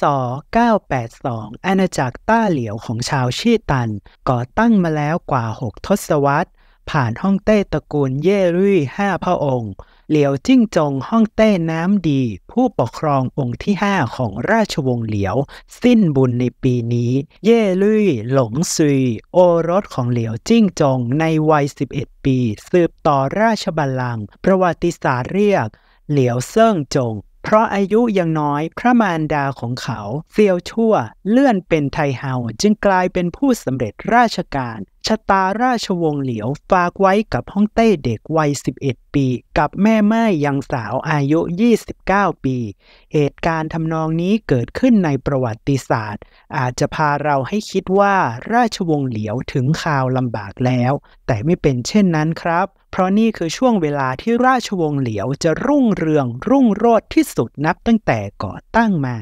ศ982 อาณาจักรต้าเหลียวของชาวชีตัน ก่อตั้งมาแล้วกว่า 6 ทศวรรษ ผ่านฮ่องเต้ตระกูลเย่รุ่ย5 พระองค์ เหลียวจิ้งจงฮ่องเต้น้ำดี ผู้ปกครององค์ที่ 5 ของราชวงศ์เหลียว สิ้นบุญในปีนี้ เย่รุ่ยหลงซุยโอรสของเหลียวจิ้งจงในวัย 11 ปี สืบต่อราชบัลลังก์ประวัติศาสตร์เรียก เหลียวเซิ่งจงเพราะอายุยังน้อยพระมารดาของเขา เซียวชั่วเลื่อนเป็นไทเฮาจึงกลายเป็นผู้สำเร็จราชการชะตาราชวงศ์เหลียวฝากไว้กับฮ่องเต้เด็กวัย11 ปี กับแม่ไม้ยังสาวอายุ 29 ปี เหตุการณ์ทำนองนี้เกิดขึ้นในประวัติศาสตร์ อาจจะพาเราให้คิดว่าราชวงศ์เหลียวถึงข่าวลำบากแล้ว แต่ไม่เป็นเช่นนั้นครับ เพราะนี่คือช่วงเวลาที่ราชวงศ์เหลียวจะรุ่งเรืองรุ่งโรจน์ที่สุดนับตั้งแต่ก่อตั้งมา